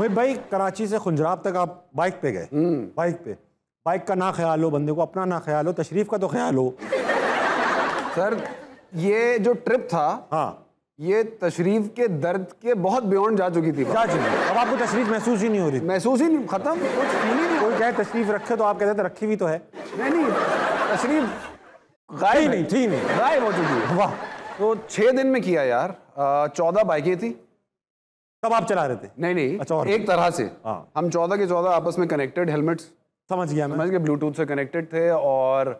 भाई भाई कराची से खुंजराब तक आप बाइक पे गए बाइक हम्म। पे बाइक का ना ख्याल हो बंदे को अपना ना ख्याल हो तशरीफ का तो ख्याल हो सर ये जो ट्रिप था हाँ ये तशरीफ के दर्द के बहुत बियॉन्ड जा चुकी थी जा चुकी अब आपको तशरीफ महसूस ही नहीं हो रही महसूस ही नहीं खत्म कुछ नहीं कोई कहे तशरीफ रखे तो आप कहते थे तो रखी हुई तो है नहीं नहीं तशरीफ गायब नहीं थी नहीं गायब हो चुकी है वाह तो छः दिन में किया यार चौदह बाइकें थी तब आप चला रहे थे नहीं नहीं अच्छा एक तरह से हाँ। हम चौदह के चौदह आपस में कनेक्टेड हेलमेट समझ गया समझ गया ब्लूटूथ से कनेक्टेड थे और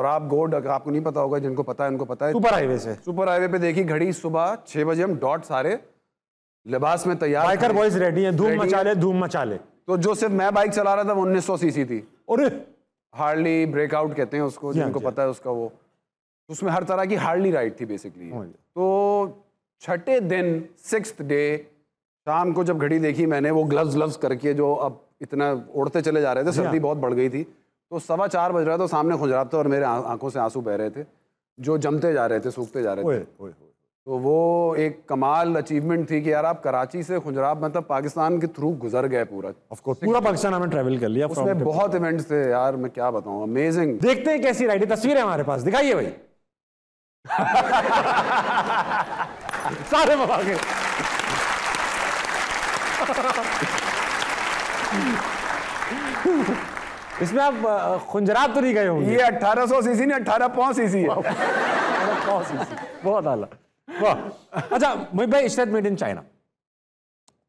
और आप गोड अगर आपको नहीं पता होगा जिनको पता है उनको पता है सुपर हाईवे से सुपर हाईवे पे देखी घड़ी सुबह छह बजे हम डॉट सारे लिबास में तैयार बाइकर बॉयज रेडी हैं धूम मचा ले धूम मचा ले तो जो सिर्फ मैं बाइक चला रहा था वो उन्नीस सौ सीसी थी और हार्डली ब्रेकआउट कहते हैं उसको जिनको पता है उसका वो उसमें हर तरह की हार्डली राइड थी बेसिकली oh, तो छठे दिन सिक्स डे शाम को जब घड़ी देखी मैंने वो ग्लव्स ग्लव्स करके जो अब इतना उड़ते चले जा रहे थे सर्दी हाँ। बहुत बढ़ गई थी तो सवा चार बज रहा था सामने खुजरा था और मेरे आंखों से आंसू बह रहे थे जो जमते जा रहे थे सूखते जा रहे थे तो वो एक कमाल अचीवमेंट थी कि यार आप कराची से खुजराब मतलब पाकिस्तान के थ्रू गुजर गए पूरा पूरा पाकिस्तान हमें ट्रैवल कर लिया उसमें बहुत इवेंट्स थे यार मैं क्या बताऊं अमेजिंग देखते हैं कैसी राइड तस्वीर है हमारे पास दिखाइए भाई सारे मौके इसमें आप खुंजरात तो नहीं गए होंगे ये 1800 सीसी नहीं अठारह पौ सीसी है बहुत आला वाह अच्छा मुई भाई इशरत मेड इन चाइना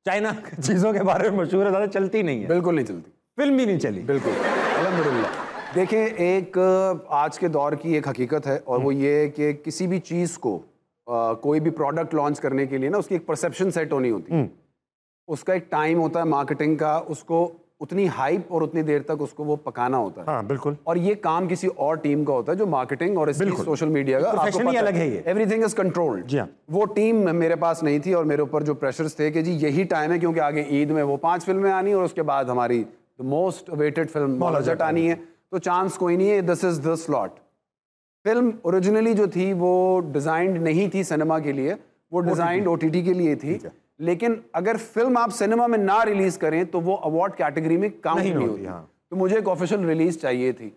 चाइना चीज़ों के बारे में मशहूर है ज़्यादा चलती नहीं है बिल्कुल नहीं चलती फिल्म भी नहीं चली बिल्कुल अलहमदिल्ला देखिए एक आज के दौर की एक हकीकत है और वो हम्म। ये कि किसी भी चीज़ को आ, कोई भी प्रोडक्ट लॉन्च करने के लिए ना उसकी एक परसेप्शन सेट होनी होती है हम्म। उसका एक टाइम होता है मार्केटिंग का उसको उतनी हाइप और उतनी देर तक उसको वो पकाना होता है हाँ, बिल्कुल और ये काम किसी और टीम का होता है जो मार्केटिंग और सोशल मीडिया का अलग है ये एवरीथिंग इज कंट्रोल्ड वो टीम मेरे पास नहीं थी और मेरे ऊपर जो प्रेशर्स थे कि जी यही टाइम है क्योंकि आगे ईद में वो पांच फिल्में आनी और उसके बाद हमारी द मोस्ट वेटेड फिल्म मॉलजट आनी है तो चांस कोई नहीं है this is the slot film originally जो थी वो डिजाइंड नहीं थी सिनेमा के लिए वो डिजाइंड ओ के लिए थी लेकिन अगर फिल्म आप सिनेमा में ना रिलीज करें तो वो अवार्ड कैटेगरी में काम नहीं, नहीं होती हाँ। तो मुझे एक ऑफिशियल रिलीज चाहिए थी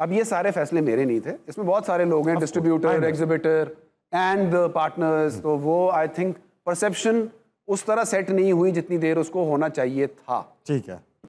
अब ये सारे फैसले मेरे नहीं थे इसमें बहुत सारे लोग हैं distributor exhibitor and the partners तो वो आई थिंक परसेप्शन उस तरह सेट नहीं हुई जितनी देर उसको होना चाहिए था ठीक है